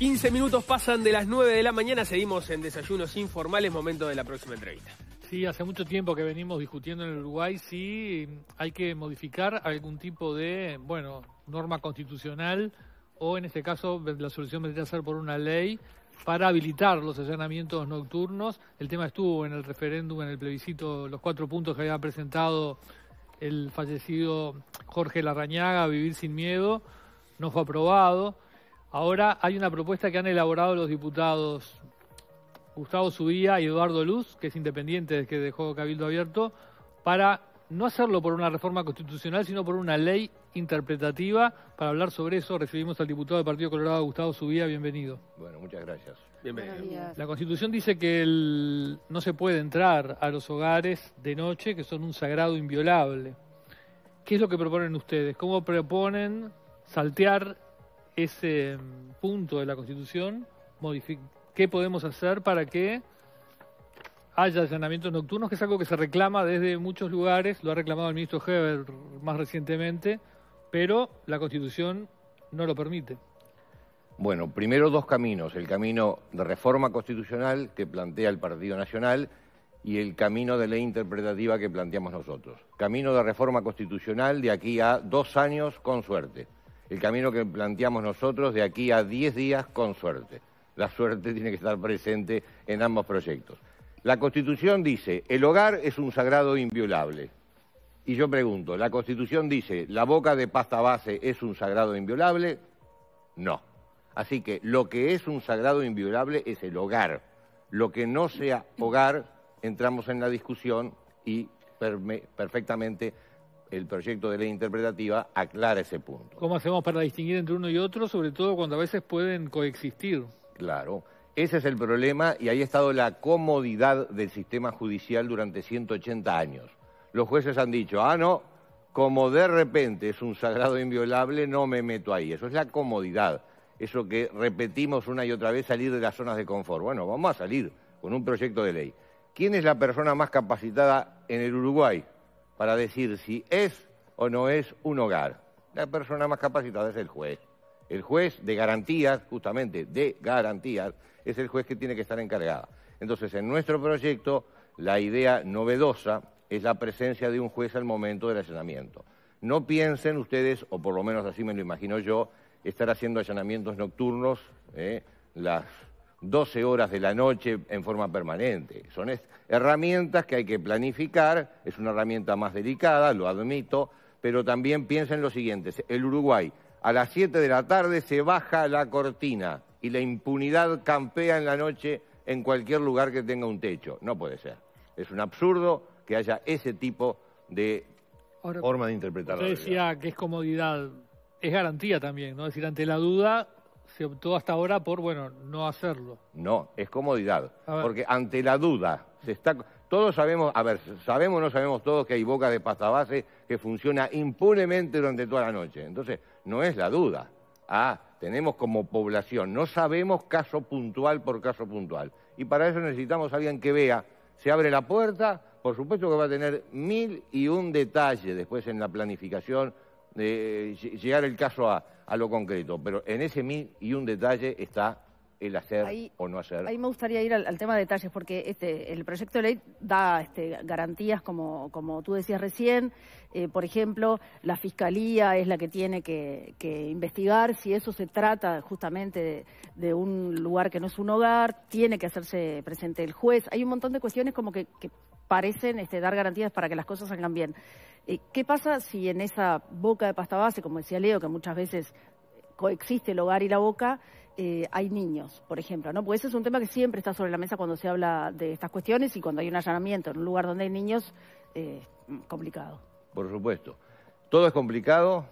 15 minutos pasan de las 9 de la mañana, seguimos en desayunos informales, momento de la próxima entrevista. Sí, hace mucho tiempo que venimos discutiendo en el Uruguay si hay que modificar algún tipo de, bueno, norma constitucional o en este caso la solución vendría a ser por una ley para habilitar los allanamientos nocturnos. El tema estuvo en el referéndum, en el plebiscito, los cuatro puntos que había presentado el fallecido Jorge Larrañaga, Vivir sin Miedo, no fue aprobado Ahora hay una propuesta que han elaborado los diputados Gustavo Subía y Eduardo Luz, que es independiente, que dejó Cabildo abierto, para no hacerlo por una reforma constitucional, sino por una ley interpretativa. Para hablar sobre eso recibimos al diputado del Partido Colorado, Gustavo Subía, bienvenido. Bueno, muchas gracias. Bienvenido. La Constitución dice que el... no se puede entrar a los hogares de noche, que son un sagrado inviolable. ¿Qué es lo que proponen ustedes? ¿Cómo proponen saltear ese mm, punto de la Constitución, qué podemos hacer para que haya allanamientos nocturnos, que es algo que se reclama desde muchos lugares, lo ha reclamado el ministro Heber más recientemente, pero la Constitución no lo permite. Bueno, primero dos caminos, el camino de reforma constitucional que plantea el Partido Nacional y el camino de ley interpretativa que planteamos nosotros. Camino de reforma constitucional de aquí a dos años con suerte el camino que planteamos nosotros de aquí a 10 días con suerte. La suerte tiene que estar presente en ambos proyectos. La Constitución dice, el hogar es un sagrado inviolable. Y yo pregunto, ¿la Constitución dice, la boca de pasta base es un sagrado inviolable? No. Así que lo que es un sagrado inviolable es el hogar. Lo que no sea hogar, entramos en la discusión y perfectamente el proyecto de ley interpretativa aclara ese punto. ¿Cómo hacemos para distinguir entre uno y otro, sobre todo cuando a veces pueden coexistir? Claro, ese es el problema y ahí ha estado la comodidad del sistema judicial durante 180 años. Los jueces han dicho, ah, no, como de repente es un sagrado inviolable, no me meto ahí. Eso es la comodidad, eso que repetimos una y otra vez, salir de las zonas de confort. Bueno, vamos a salir con un proyecto de ley. ¿Quién es la persona más capacitada en el Uruguay? para decir si es o no es un hogar. La persona más capacitada es el juez. El juez de garantías, justamente de garantías, es el juez que tiene que estar encargado. Entonces, en nuestro proyecto, la idea novedosa es la presencia de un juez al momento del allanamiento. No piensen ustedes, o por lo menos así me lo imagino yo, estar haciendo allanamientos nocturnos, ¿eh? las 12 horas de la noche en forma permanente. Son herramientas que hay que planificar, es una herramienta más delicada, lo admito, pero también piensa en lo siguiente, el Uruguay a las 7 de la tarde se baja la cortina y la impunidad campea en la noche en cualquier lugar que tenga un techo. No puede ser. Es un absurdo que haya ese tipo de forma de interpretar decía que es comodidad, es garantía también, ¿no? Es decir, ante la duda se optó hasta ahora por, bueno, no hacerlo. No, es comodidad. Porque ante la duda, se está, todos sabemos, a ver, sabemos o no sabemos todos que hay boca de pasta base que funciona impunemente durante toda la noche. Entonces, no es la duda. Ah, tenemos como población, no sabemos caso puntual por caso puntual. Y para eso necesitamos a alguien que vea, se abre la puerta, por supuesto que va a tener mil y un detalle después en la planificación de eh, llegar el caso a a lo concreto, pero en ese mil y un detalle está el hacer o no hacer. Ahí me gustaría ir al, tema de detalles, porque este, el proyecto de ley da este, garantías, como, como tú decías recién. Eh, por ejemplo, la fiscalía es la que tiene que, investigar si eso se trata justamente de, un lugar que no es un hogar, tiene que hacerse presente el juez. Hay un montón de cuestiones como que, parecen este, dar garantías para que las cosas salgan bien. Eh, ¿Qué pasa si en esa boca de pasta base, como decía Leo, que muchas veces coexiste el hogar y la boca, eh, hay niños, por ejemplo? ¿no? Porque ese es un tema que siempre está sobre la mesa cuando se habla de estas cuestiones y cuando hay un allanamiento en un lugar donde hay niños, es eh, mm, complicado. Por supuesto. Todo es complicado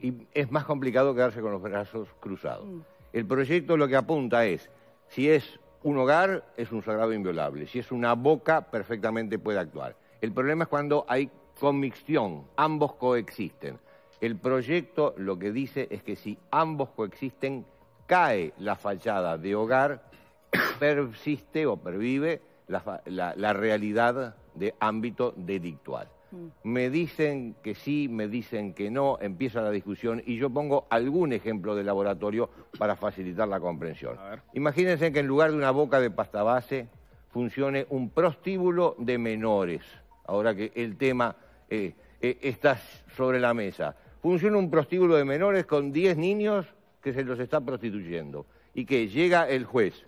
y es más complicado quedarse con los brazos cruzados. Mm. El proyecto lo que apunta es, si es un hogar, es un sagrado inviolable. Si es una boca, perfectamente puede actuar. El problema es cuando hay convicción, ambos coexisten. El proyecto lo que dice es que si ambos coexisten, cae la fachada de hogar, persiste o pervive la, la, la realidad de ámbito delictual. Mm. Me dicen que sí, me dicen que no, empieza la discusión y yo pongo algún ejemplo de laboratorio para facilitar la comprensión. Imagínense que en lugar de una boca de pasta base funcione un prostíbulo de menores. Ahora que el tema eh, eh, está sobre la mesa. Funciona un prostíbulo de menores con 10 niños que se los está prostituyendo y que llega el juez,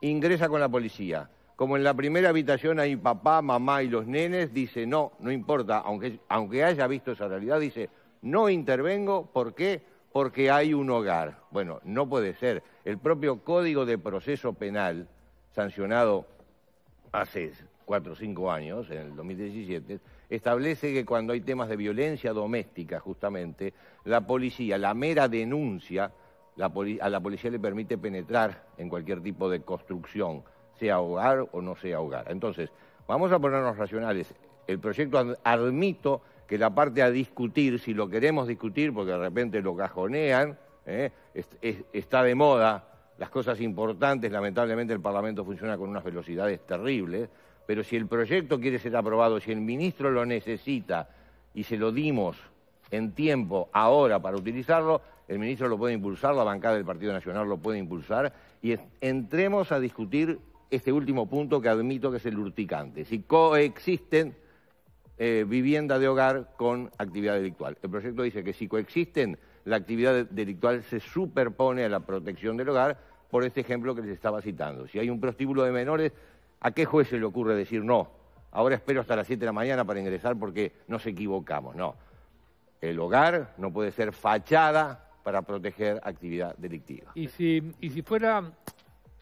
ingresa con la policía. Como en la primera habitación hay papá, mamá y los nenes, dice, no, no importa, aunque, aunque haya visto esa realidad, dice, no intervengo, ¿por qué? Porque hay un hogar. Bueno, no puede ser. El propio Código de Proceso Penal, sancionado hace cuatro o cinco años, en el 2017, establece que cuando hay temas de violencia doméstica, justamente, la policía, la mera denuncia, a la policía le permite penetrar en cualquier tipo de construcción, sea hogar o no sea hogar. Entonces, vamos a ponernos racionales. El proyecto admito que la parte a discutir, si lo queremos discutir, porque de repente lo cajonean, ¿eh? está de moda las cosas importantes, lamentablemente el Parlamento funciona con unas velocidades terribles, pero si el proyecto quiere ser aprobado, si el ministro lo necesita y se lo dimos en tiempo, ahora, para utilizarlo, el ministro lo puede impulsar, la bancada del Partido Nacional lo puede impulsar, y entremos a discutir este último punto que admito que es el urticante. Si coexisten eh, vivienda de hogar con actividad delictual. El proyecto dice que si coexisten, la actividad delictual se superpone a la protección del hogar por este ejemplo que les estaba citando. Si hay un prostíbulo de menores, ¿A qué juez se le ocurre decir no? Ahora espero hasta las 7 de la mañana para ingresar porque nos equivocamos. No. El hogar no puede ser fachada para proteger actividad delictiva. Y si, y si fuera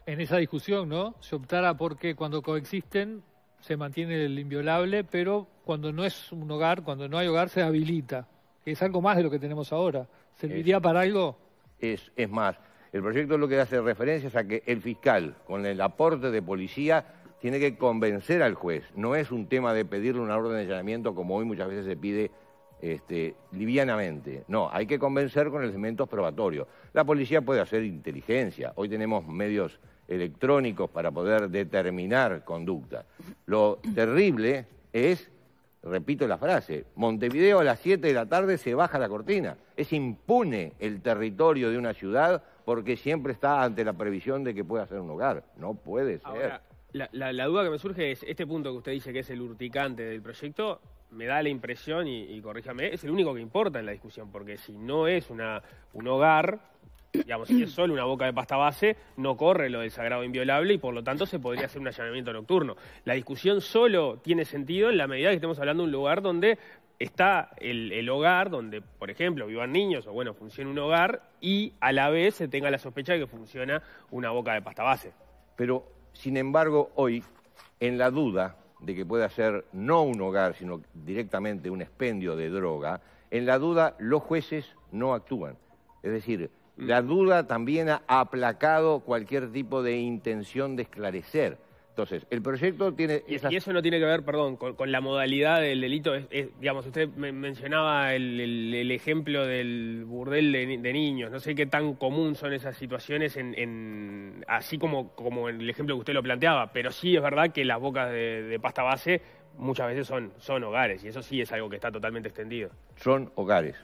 en esa discusión, ¿no? Se optara porque cuando coexisten se mantiene el inviolable, pero cuando no es un hogar, cuando no hay hogar, se habilita. Es algo más de lo que tenemos ahora. ¿Serviría para algo? Es, es más. El proyecto lo que hace referencia es a que el fiscal, con el aporte de policía, tiene que convencer al juez. No es un tema de pedirle una orden de allanamiento como hoy muchas veces se pide este, livianamente. No, hay que convencer con elementos probatorios. La policía puede hacer inteligencia. Hoy tenemos medios electrónicos para poder determinar conducta. Lo terrible es, repito la frase, Montevideo a las 7 de la tarde se baja la cortina. Es impune el territorio de una ciudad porque siempre está ante la previsión de que pueda ser un hogar. No puede ser la, duda que me surge es, este punto que usted dice que es el urticante del proyecto, me da la impresión, y, corríjame, es el único que importa en la discusión, porque si no es una, un hogar, digamos, si es solo una boca de pasta base, no corre lo del sagrado inviolable y por lo tanto se podría hacer un allanamiento nocturno. La discusión solo tiene sentido en la medida que estemos hablando de un lugar donde está el, el hogar, donde, por ejemplo, vivan niños o, bueno, funciona un hogar y a la vez se tenga la sospecha de que funciona una boca de pasta base. Pero sin embargo, hoy, en la duda de que pueda ser no un hogar, sino directamente un expendio de droga, en la duda los jueces no actúan. Es decir, la duda también ha aplacado cualquier tipo de intención de esclarecer. Entonces, el proyecto tiene... Y, eso no tiene que ver, perdón, con, la modalidad del delito. digamos, usted mencionaba el, ejemplo del burdel de, niños. No sé qué tan común son esas situaciones, así como, como en el ejemplo que usted lo planteaba. Pero sí es verdad que las bocas de, de pasta base muchas veces son, son hogares, y eso sí es algo que está totalmente extendido. Son hogares.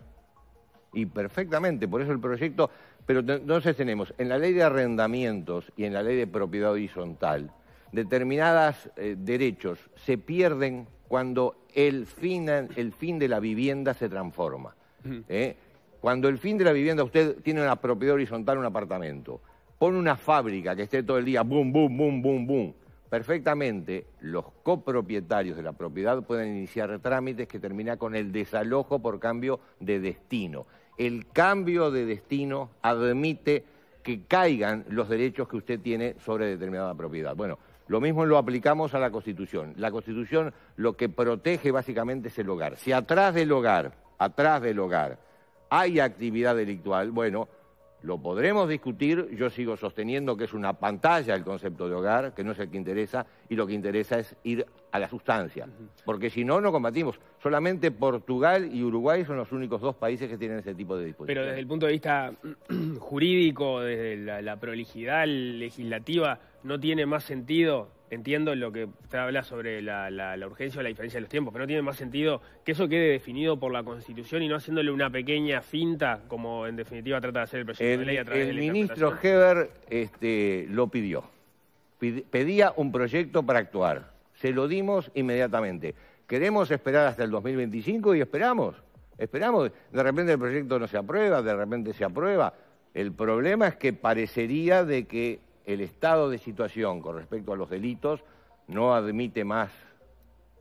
Y perfectamente, por eso el proyecto... Pero entonces tenemos, en la ley de arrendamientos y en la ley de propiedad horizontal, determinados eh, derechos se pierden cuando el fin, de la vivienda se transforma. ¿eh? Cuando el fin de la vivienda, usted tiene una propiedad horizontal, un apartamento, pone una fábrica que esté todo el día, boom, boom, boom, boom, boom. Perfectamente, los copropietarios de la propiedad pueden iniciar trámites que termina con el desalojo por cambio de destino. El cambio de destino admite que caigan los derechos que usted tiene sobre determinada propiedad. Bueno, lo mismo lo aplicamos a la Constitución. La Constitución lo que protege básicamente es el hogar. Si atrás del hogar, atrás del hogar, hay actividad delictual, bueno, lo podremos discutir, yo sigo sosteniendo que es una pantalla el concepto de hogar, que no es el que interesa, y lo que interesa es ir a la sustancia, porque si no, no combatimos. Solamente Portugal y Uruguay son los únicos dos países que tienen ese tipo de disposición. Pero desde el punto de vista jurídico, desde la, la prolijidad legislativa, ¿no tiene más sentido entiendo lo que usted habla sobre la, urgencia o la diferencia de los tiempos, pero no tiene más sentido que eso quede definido por la Constitución y no haciéndole una pequeña finta, como en definitiva trata de hacer el proyecto de ley a través de la ministro Heber este, lo pidió. Pedía un proyecto para actuar. Se lo dimos inmediatamente. ¿Queremos esperar hasta el 2025 y esperamos? Esperamos. De repente el proyecto no se aprueba, de repente se aprueba. El problema es que parecería de que el estado de situación con respecto a los delitos no admite más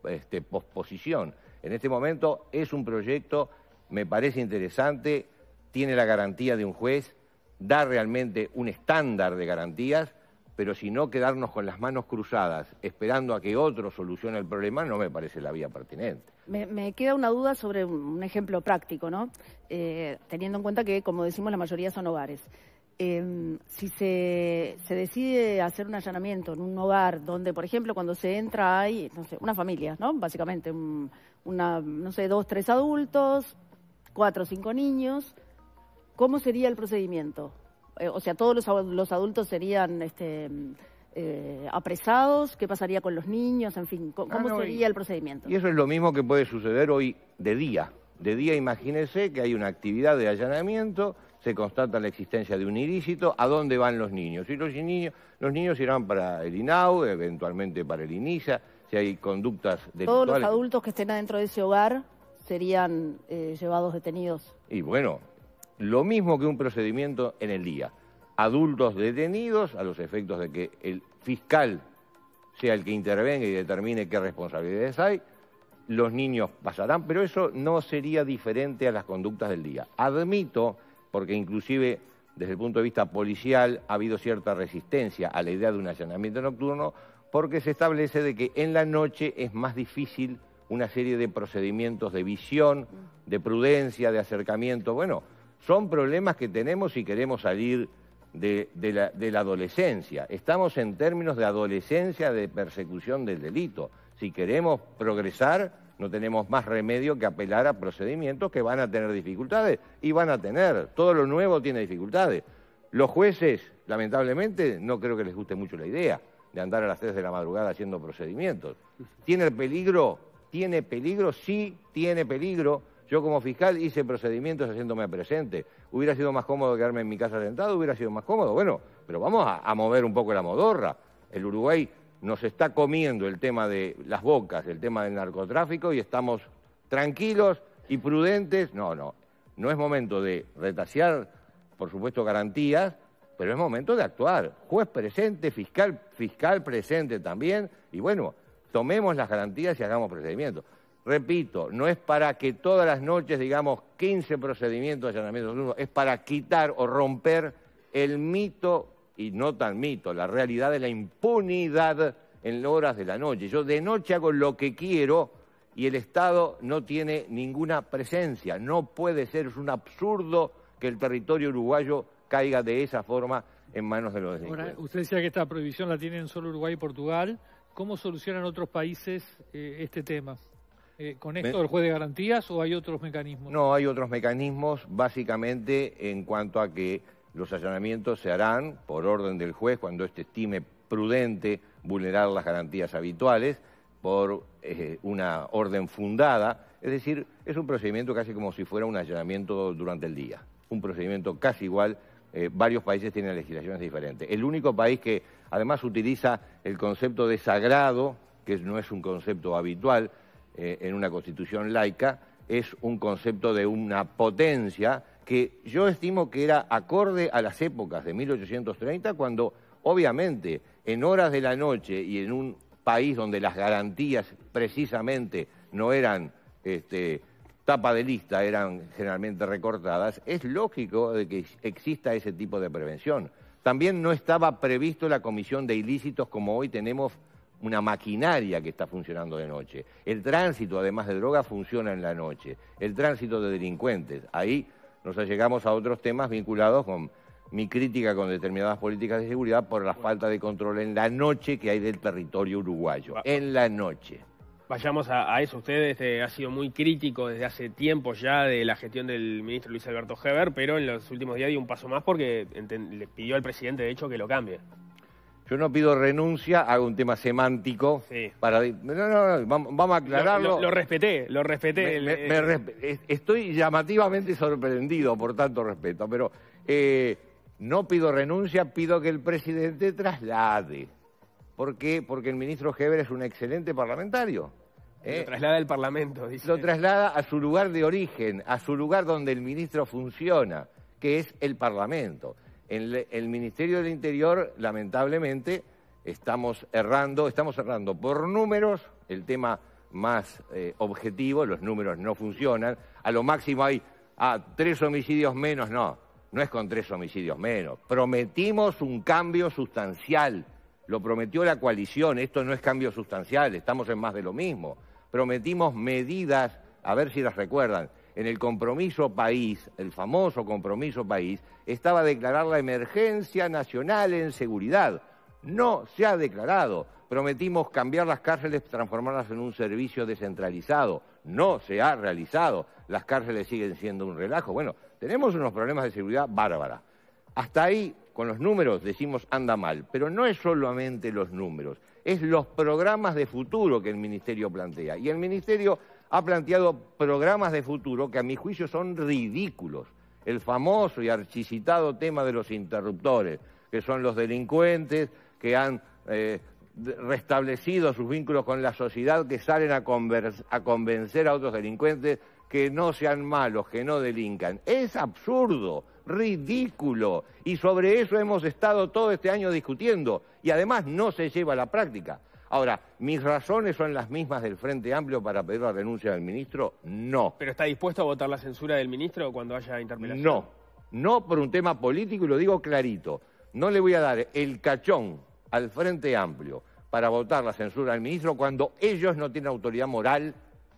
este, posposición. En este momento es un proyecto, me parece interesante, tiene la garantía de un juez, da realmente un estándar de garantías, pero si no quedarnos con las manos cruzadas esperando a que otro solucione el problema no me parece la vía pertinente. Me, queda una duda sobre un ejemplo práctico, ¿no? Eh, teniendo en cuenta que, como decimos, la mayoría son hogares. Em, si se, decide hacer un allanamiento en un hogar donde, por ejemplo, cuando se entra hay, no sé, una familia, ¿no? Básicamente, un, no sé, dos, tres adultos, cuatro o cinco niños, ¿cómo sería el procedimiento? Eh, o sea, todos los, los adultos serían este, em, eh, apresados, ¿qué pasaría con los niños? En fin, ¿cómo, ah, sería el procedimiento? Y eso es lo mismo que puede suceder hoy de día. De día, imagínese que hay una actividad de allanamiento se constata la existencia de un ilícito, ¿a dónde van los niños? Y los niños, los niños irán para el INAU, eventualmente para el INISA, si hay conductas delictuales. Todos los adultos que estén adentro de ese hogar serían eh, llevados detenidos. Y bueno, lo mismo que un procedimiento en el día. Adultos detenidos a los efectos de que el fiscal sea el que intervenga y determine qué responsabilidades hay, los niños pasarán, pero eso no sería diferente a las conductas del día. Admito porque inclusive desde el punto de vista policial ha habido cierta resistencia a la idea de un allanamiento nocturno, porque se establece de que en la noche es más difícil una serie de procedimientos de visión, de prudencia, de acercamiento. Bueno, son problemas que tenemos si queremos salir de, la, adolescencia. Estamos en términos de adolescencia de persecución del delito. Si queremos progresar, no tenemos más remedio que apelar a procedimientos que van a tener dificultades y van a tener. Todo lo nuevo tiene dificultades. Los jueces, lamentablemente, no creo que les guste mucho la idea de andar a las 3 de la madrugada haciendo procedimientos. ¿Tiene peligro? ¿Tiene peligro? Sí, tiene peligro. Yo como fiscal hice procedimientos haciéndome presente. Hubiera sido más cómodo quedarme en mi casa sentado, hubiera sido más cómodo. Bueno, pero vamos a mover un poco la modorra. El Uruguay nos está comiendo el tema de las bocas, el tema del narcotráfico y estamos tranquilos y prudentes. No, no, no es momento de retasear, por supuesto, garantías, pero es momento de actuar. Juez presente, fiscal, presente también, y bueno, tomemos las garantías y hagamos procedimientos. Repito, no es para que todas las noches digamos 15 procedimientos de allanamiento, es para quitar o romper el mito y no te admito, la realidad es la impunidad en horas de la noche. Yo de noche hago lo que quiero y el Estado no tiene ninguna presencia. No puede ser, es un absurdo que el territorio uruguayo caiga de esa forma en manos de los delincuentes. usted decía que esta prohibición la tienen solo Uruguay y Portugal. ¿Cómo solucionan otros países eh, este tema? Eh, ¿Con esto el juez de garantías o hay otros mecanismos? No, hay otros mecanismos, básicamente en cuanto a que los allanamientos se harán por orden del juez cuando éste estime prudente vulnerar las garantías habituales por eh, una orden fundada. Es decir, es un procedimiento casi como si fuera un allanamiento durante el día. Un procedimiento casi igual. Eh, varios países tienen legislaciones diferentes. El único país que además utiliza el concepto de sagrado, que no es un concepto habitual eh, en una constitución laica, es un concepto de una potencia que yo estimo que era acorde a las épocas de 1830, cuando obviamente en horas de la noche y en un país donde las garantías precisamente no eran este, tapa de lista, eran generalmente recortadas, es lógico de que exista ese tipo de prevención. También no estaba previsto la comisión de ilícitos como hoy tenemos una maquinaria que está funcionando de noche. El tránsito, además de drogas, funciona en la noche. El tránsito de delincuentes. Ahí nos llegamos a otros temas vinculados con mi crítica con determinadas políticas de seguridad por la falta de control en la noche que hay del territorio uruguayo. En la noche. Vayamos a, eso. Usted eh, ha sido muy crítico desde hace tiempo ya de la gestión del ministro Luis Alberto Heber, pero en los últimos días dio un paso más porque le pidió al presidente, de hecho, que lo cambie. Yo no pido renuncia, hago un tema semántico. Para, no, no, vamos a aclararlo. Lo, respeté, lo respeté. estoy llamativamente sorprendido por tanto respeto, pero eh, no pido renuncia, pido que el presidente traslade. ¿Por qué? Porque el ministro Geber es un excelente parlamentario. lo ¿eh? traslada al Parlamento, dice. Lo traslada a su lugar de origen, a su lugar donde el ministro funciona, que es el Parlamento. En el Ministerio del Interior, lamentablemente, estamos errando, estamos errando por números, el tema más eh, objetivo, los números no funcionan, a lo máximo hay ah, tres homicidios menos, no, no es con tres homicidios menos, prometimos un cambio sustancial, lo prometió la coalición, esto no es cambio sustancial, estamos en más de lo mismo, prometimos medidas, a ver si las recuerdan, en el compromiso país, el famoso compromiso país, estaba declarar la emergencia nacional en seguridad. No se ha declarado. Prometimos cambiar las cárceles, transformarlas en un servicio descentralizado. No se ha realizado. Las cárceles siguen siendo un relajo. Bueno, tenemos unos problemas de seguridad bárbara. Hasta ahí, con los números, decimos anda mal. Pero no es solamente los números, es los programas de futuro que el Ministerio plantea. Y el Ministerio ha planteado programas de futuro que a mi juicio son ridículos. El famoso y archicitado tema de los interruptores, que son los delincuentes que han eh, restablecido sus vínculos con la sociedad, que salen a, a convencer a otros delincuentes que no sean malos, que no delincan. Es absurdo, ridículo, y sobre eso hemos estado todo este año discutiendo, y además no se lleva a la práctica. Ahora, ¿mis razones son las mismas del Frente Amplio para pedir la renuncia del ministro? No. ¿Pero está dispuesto a votar la censura del ministro cuando haya interpelación? No, no por un tema político y lo digo clarito. No le voy a dar el cachón al Frente Amplio para votar la censura del ministro cuando ellos no tienen autoridad moral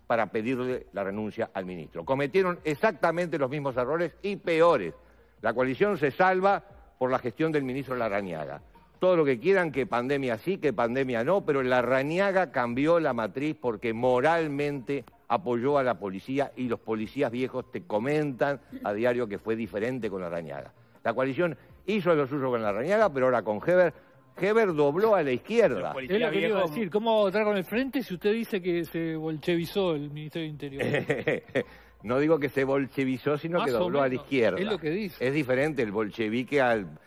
para pedirle la renuncia al ministro. Cometieron exactamente los mismos errores y peores. La coalición se salva por la gestión del ministro Larañaga todo lo que quieran, que pandemia sí, que pandemia no, pero la rañaga cambió la matriz porque moralmente apoyó a la policía y los policías viejos te comentan a diario que fue diferente con la rañaga. La coalición hizo lo suyo con la rañaga, pero ahora con Heber, Heber dobló a la izquierda. Es lo que iba a decir, ¿cómo va a votar con el frente si usted dice que se bolchevizó el Ministerio de Interior? no digo que se bolchevisó, sino que dobló a la izquierda. Es lo que dice. Es diferente el bolchevique al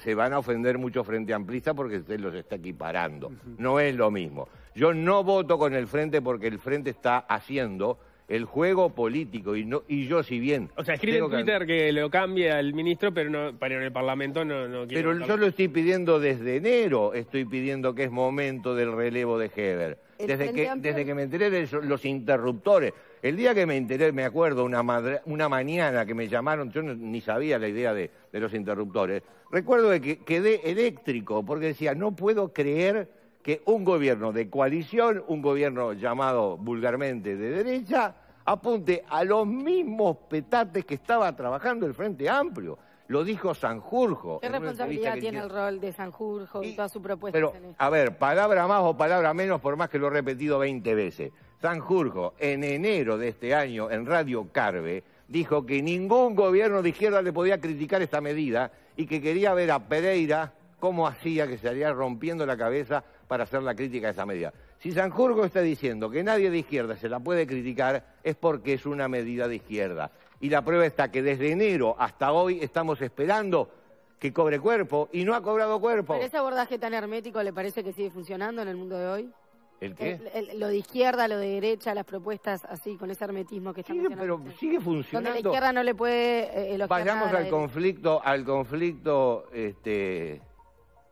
se, van a ofender mucho Frente Amplista porque usted los está equiparando. No es lo mismo. Yo no voto con el Frente porque el Frente está haciendo el juego político y y yo si bien o sea escribe en Twitter que... lo cambie al ministro pero no en el Parlamento no, quiere pero yo lo estoy pidiendo desde enero estoy pidiendo que es momento del relevo de Heber desde que desde que me enteré de los interruptores el día que me enteré, me acuerdo, una, mañana que me llamaron, yo ni sabía la idea de, los interruptores, recuerdo que quedé eléctrico porque decía, no puedo creer que un gobierno de coalición, un gobierno llamado vulgarmente de derecha, apunte a los mismos petates que estaba trabajando el Frente Amplio. Lo dijo Sanjurjo. ¿Qué responsabilidad tiene el rol de Sanjurjo y, toda su propuesta? Pero, a ver, palabra más o palabra menos, por más que lo he repetido 20 veces. Sanjurjo, en enero de este año, en Radio Carve, dijo que ningún gobierno de izquierda le podía criticar esta medida y que quería ver a Pereira cómo hacía que se haría rompiendo la cabeza para hacer la crítica de esa medida. Si Sanjurjo está diciendo que nadie de izquierda se la puede criticar, es porque es una medida de izquierda. Y la prueba está que desde enero hasta hoy estamos esperando que cobre cuerpo y no ha cobrado cuerpo. ¿Pero ese abordaje tan hermético le parece que sigue funcionando en el mundo de hoy? ¿El qué? lo de izquierda, lo de derecha, las propuestas así, con ese hermetismo que está sigue, Pero sigue funcionando. la izquierda no le puede... Eh, eh, Vayamos al conflicto, al conflicto este,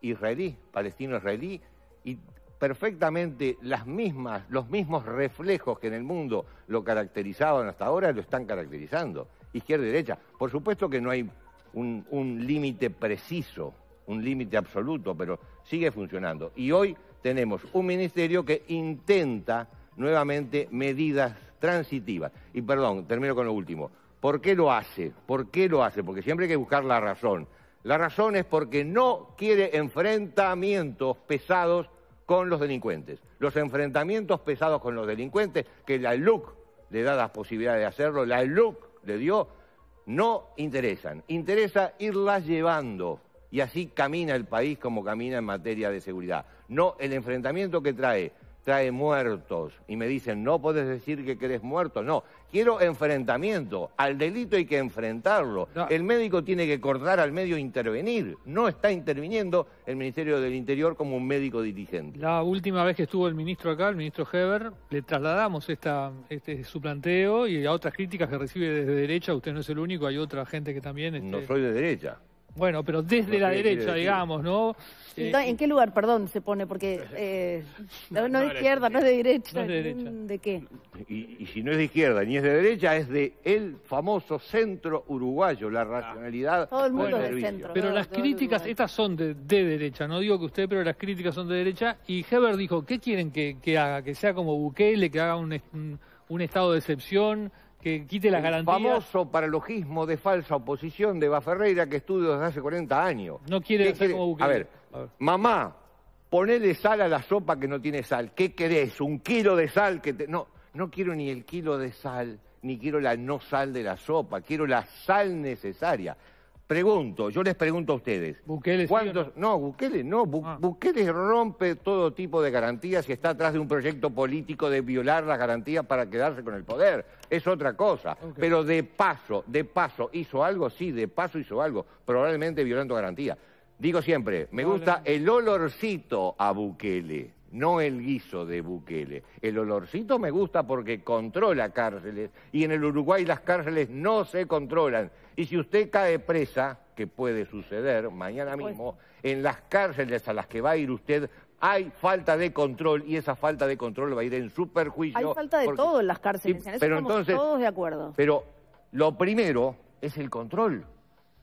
israelí, palestino-israelí, y perfectamente las mismas, los mismos reflejos que en el mundo lo caracterizaban hasta ahora, lo están caracterizando, izquierda y derecha. Por supuesto que no hay un, un límite preciso, un límite absoluto, pero sigue funcionando. Y hoy tenemos un ministerio que intenta nuevamente medidas transitivas. Y perdón, termino con lo último. ¿Por qué lo hace? ¿Por qué lo hace? Porque siempre hay que buscar la razón. La razón es porque no quiere enfrentamientos pesados con los delincuentes. Los enfrentamientos pesados con los delincuentes, que la LUC le da las posibilidades de hacerlo, la LUC le dio, no interesan. Interesa irlas llevando y así camina el país como camina en materia de seguridad. No, el enfrentamiento que trae, trae muertos. Y me dicen, no puedes decir que querés muertos. No, quiero enfrentamiento. Al delito hay que enfrentarlo. El médico tiene que cortar al medio e intervenir. No está interviniendo el Ministerio del Interior como un médico dirigente. La última vez que estuvo el ministro acá, el ministro Heber, le trasladamos este, su planteo y a otras críticas que recibe desde derecha. Usted no es el único, hay otra gente que también... No este soy de derecha. Bueno, pero desde la derecha, digamos, ¿no? ¿En qué lugar, perdón, se pone? Porque eh, no, de izquierda, no es de derecha. Mm, de, qué? Y, si no es de izquierda ni es de derecha, es de el famoso centro uruguayo, la ah. racionalidad. Todo el mundo del centro. Pero las críticas, estas son de, derecha, no digo que usted, pero las críticas son de derecha. Y Heber dijo, ¿qué quieren que, haga? Que sea como Bukele, que haga un estado de excepción, que quite las garantías. Famoso paralogismo de falsa oposición de Ferreira que estudio desde hace 40 años. No quiere como Bukele. A ver, mamá, ponele sal a la sopa que no tiene sal. ¿Qué querés? ¿Un kilo de sal? que No, no quiero ni el kilo de sal, ni quiero la no sal de la sopa. Quiero la sal necesaria. Pregunto, yo les pregunto a ustedes. no? Bukele no. Ah. Bukele rompe todo tipo de garantías y está atrás de un proyecto político de violar las garantías para quedarse con el poder. Es otra cosa. Pero de paso, de paso, hizo algo, sí, de paso hizo algo, probablemente violando garantías. Digo siempre, me gusta el olorcito a Bukele no el guiso de Bukele. El olorcito me gusta porque controla cárceles y en el Uruguay las cárceles no se controlan, y si usted cae presa, que puede suceder mañana pues. mismo, en las cárceles a las que va a ir usted hay falta de control y esa falta de control va a ir en su perjuicio. Hay falta de todo en las cárceles, en eso pero entonces, todos de acuerdo. Pero lo primero es el control.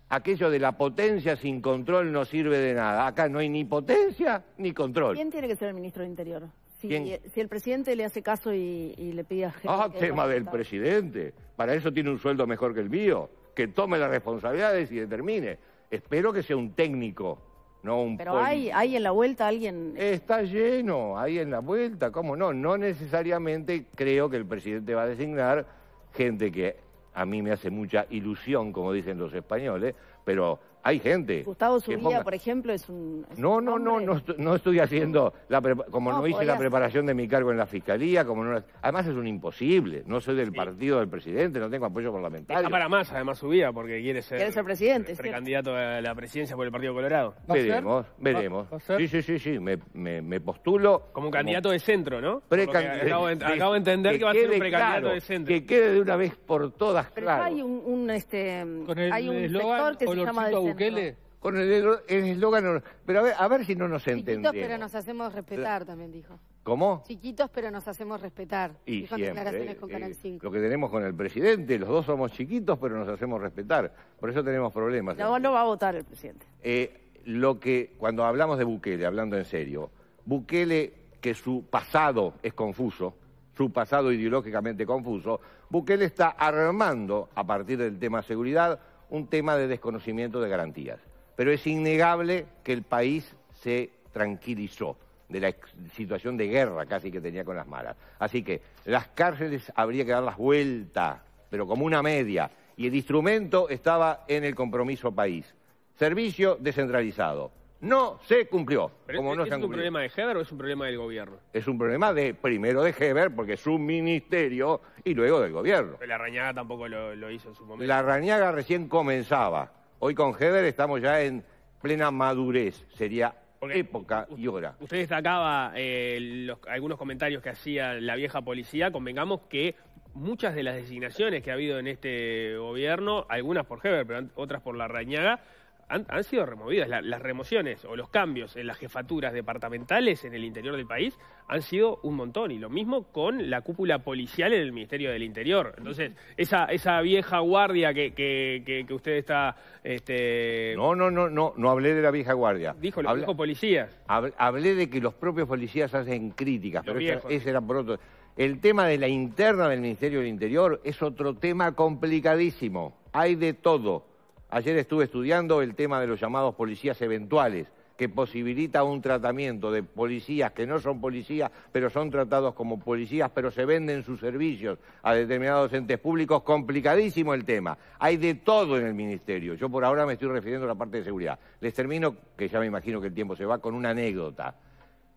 Aquello de la potencia sin control no sirve de nada. Acá no hay ni potencia ni control. ¿Quién tiene que ser el ministro de Interior? Eh, si, el presidente le hace caso y, le pide a... Ah, tema del presidente. Para eso tiene un sueldo mejor que el mío que tome las responsabilidades y determine. Espero que sea un técnico, no un Pero hay, hay en la vuelta alguien... Está lleno, hay en la vuelta, ¿cómo no? No necesariamente creo que el presidente va a designar gente que a mí me hace mucha ilusión, como dicen los españoles, pero hay gente. Gustavo Zubía, por ejemplo, es un... no, no, no, no, no, estoy haciendo, la como no, hice la preparación de mi cargo en la Fiscalía, como no... Además es un imposible, no soy del partido del presidente, no tengo apoyo parlamentario. Está para más, además subía porque quiere ser... Quiere ser presidente, Precandidato a la presidencia por el Partido Colorado. Veremos, veremos. Sí, sí, sí, sí, me, me, postulo... Como candidato de centro, ¿no? Precandidato. Acabo, de, entender que, va a ser un precandidato de centro. Que quede de una vez por todas Pero hay un, este, hay un sector que se llama Bukele con el eslogan. Pero a ver, si no nos entendemos. Chiquitos, pero nos hacemos respetar, también dijo. ¿Cómo? Chiquitos, pero nos hacemos respetar. Y siempre, con eh, Lo que tenemos con el presidente, los dos somos chiquitos, pero nos hacemos respetar. Por eso tenemos problemas. No, no va a votar el presidente. Eh, lo que, cuando hablamos de Bukele, hablando en serio, Bukele, que su pasado es confuso, su pasado ideológicamente confuso, Bukele está armando, a partir del tema seguridad, un tema de desconocimiento de garantías. Pero es innegable que el país se tranquilizó de la situación de guerra casi que tenía con las malas. Así que las cárceles habría que darlas vuelta, pero como una media. Y el instrumento estaba en el compromiso país. Servicio descentralizado no se cumplió. como no ¿Es un problema de Heber o es un problema del gobierno? Es un problema de primero de Heber, porque es un ministerio, y luego del gobierno. la Rañaga tampoco lo, hizo en su momento. La Rañaga recién comenzaba. Hoy con Heber estamos ya en plena madurez. Sería época y hora. Usted destacaba eh, algunos comentarios que hacía la vieja policía. Convengamos que muchas de las designaciones que ha habido en este gobierno, algunas por Heber, pero otras por la Rañaga, han, sido removidas. las remociones o los cambios en las jefaturas departamentales en el interior del país han sido un montón. Y lo mismo con la cúpula policial en el Ministerio del Interior. Entonces, esa, vieja guardia que, que, usted está... Este... No, no, no, no, no hablé de la vieja guardia. Dijo, los policías. Hablé de que los propios policías hacen críticas, pero ese era por otro... El tema de la interna del Ministerio del Interior es otro tema complicadísimo. Hay de todo. Ayer estuve estudiando el tema de los llamados policías eventuales, que posibilita un tratamiento de policías que no son policías, pero son tratados como policías, pero se venden sus servicios a determinados entes públicos. Complicadísimo el tema. Hay de todo en el Ministerio. Yo por ahora me estoy refiriendo a la parte de seguridad. Les termino, que ya me imagino que el tiempo se va, con una anécdota.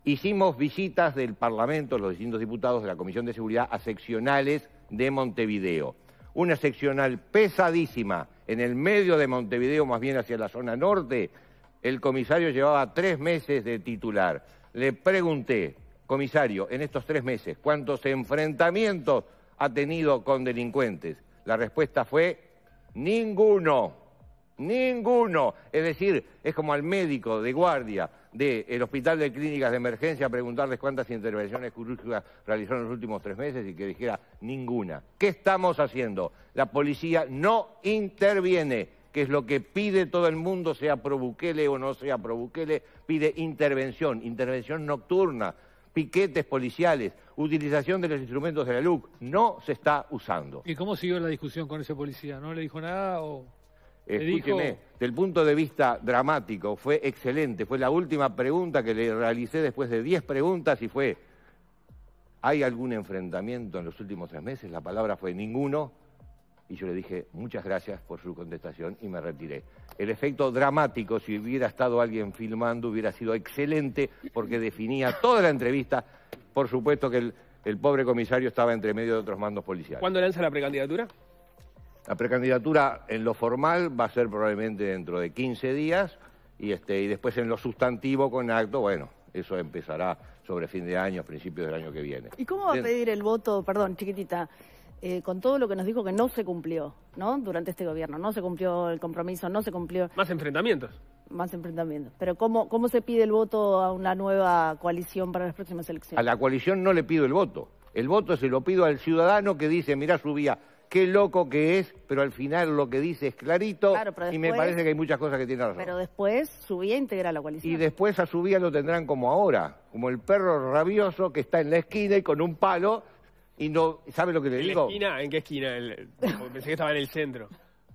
Hicimos visitas del Parlamento, los distintos diputados de la Comisión de Seguridad, a seccionales de Montevideo. Una seccional pesadísima en el medio de Montevideo, más bien hacia la zona norte, el comisario llevaba tres meses de titular. Le pregunté, comisario, en estos tres meses, ¿cuántos enfrentamientos ha tenido con delincuentes? La respuesta fue, ninguno. Ninguno. Es decir, es como al médico de guardia del Hospital de Clínicas de Emergencia preguntarles cuántas intervenciones quirúrgicas realizó en los últimos tres meses y que dijera ninguna. ¿Qué estamos haciendo? La policía no interviene, que es lo que pide todo el mundo, sea provoquele o no sea provoquele pide intervención, intervención nocturna, piquetes policiales, utilización de los instrumentos de la LUC. No se está usando. ¿Y cómo siguió la discusión con ese policía? ¿No le dijo nada o...? Escúcheme, del punto de vista dramático, fue excelente. Fue la última pregunta que le realicé después de 10 preguntas y fue, ¿hay algún enfrentamiento en los últimos tres meses? La palabra fue ninguno. Y yo le dije, muchas gracias por su contestación y me retiré. El efecto dramático, si hubiera estado alguien filmando, hubiera sido excelente porque definía toda la entrevista. Por supuesto que el, el pobre comisario estaba entre medio de otros mandos policiales. ¿Cuándo lanza la precandidatura? La precandidatura en lo formal va a ser probablemente dentro de 15 días y, este, y después en lo sustantivo con acto, bueno, eso empezará sobre fin de año, principios del año que viene. ¿Y cómo va a pedir el voto, perdón, chiquitita, eh, con todo lo que nos dijo que no se cumplió, ¿no? Durante este gobierno, no se cumplió el compromiso, no se cumplió... Más enfrentamientos. Más enfrentamientos. Pero ¿cómo, cómo se pide el voto a una nueva coalición para las próximas elecciones? A la coalición no le pido el voto. El voto se lo pido al ciudadano que dice, mirá, vía qué loco que es, pero al final lo que dice es clarito y me parece que hay muchas cosas que tiene razón. Pero después subía integra la coalición. Y después a su vía lo tendrán como ahora, como el perro rabioso que está en la esquina y con un palo y no sabe lo que le ¿En digo. ¿En qué esquina? pensé que estaba en el centro.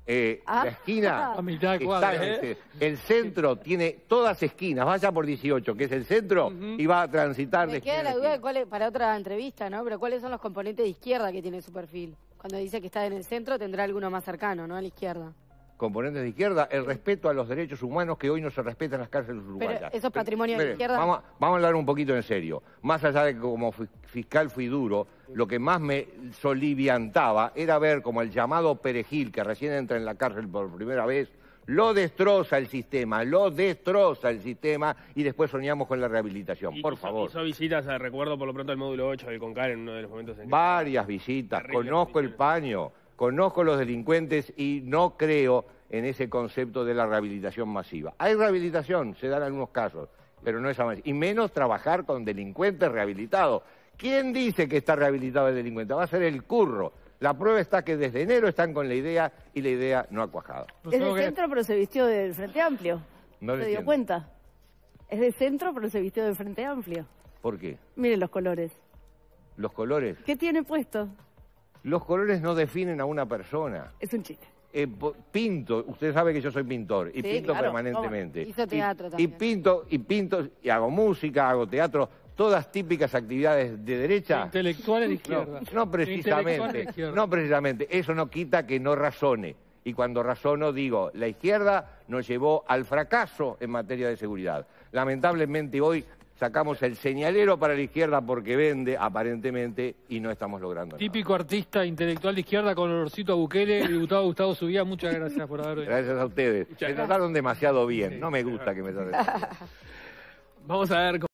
Eh, la ah. esquina, A mitad de la ¿eh? este. el centro tiene todas esquinas, vaya por 18, que es el centro, y va a transitar Me queda la duda de cuál es, para otra entrevista, ¿no? Pero cuáles son los componentes de izquierda que tiene su perfil. Cuando dice que está en el centro, tendrá alguno más cercano, ¿no? A la izquierda. Componentes de izquierda, el respeto a los derechos humanos que hoy no se respetan en las cárceles uruguayas. Pero eso patrimonio de izquierda. Vamos, vamos, a hablar un poquito en serio. Más allá de que como fiscal fui duro, lo que más me soliviantaba era ver como el llamado Perejil, que recién entra en la cárcel por primera vez, lo destroza el sistema, lo destroza el sistema y después soñamos con la rehabilitación, por favor. Hizo visitas, eh, recuerdo por lo pronto el módulo 8 del CONCAR en uno de los momentos en Varias visitas, conozco el paño, conozco los delincuentes y no creo en ese concepto de la rehabilitación masiva. Hay rehabilitación, se dan algunos casos, pero no es más. Y menos trabajar con delincuentes rehabilitados. ¿Quién dice que está rehabilitado el delincuente? Va a ser el curro la prueba está que desde enero están con la idea y la idea no ha cuajado. Es de centro, pero se vistió del Frente Amplio. No ¿Se dio cuenta? Es de centro, pero se vistió del Frente Amplio. ¿Por qué? Miren los colores. ¿Los colores? ¿Qué tiene puesto? Los colores no definen a una persona. Es un chiste. Eh, pinto, usted sabe que yo soy pintor y pinto permanentemente. también. y pinto, y pinto, y hago música, hago teatro, todas típicas actividades de derecha. Intelectuales de izquierda. No, precisamente. No precisamente. Eso no quita que no razone. Y cuando razono digo, la izquierda nos llevó al fracaso en materia de seguridad. Lamentablemente hoy sacamos el señalero para la izquierda porque vende, aparentemente, y no estamos logrando Típico artista intelectual de izquierda con olorcito a Bukele, diputado Gustavo Subía, muchas gracias por haber venido. Gracias a ustedes. me trataron demasiado bien, no me gusta que me traten Vamos a ver... Cómo...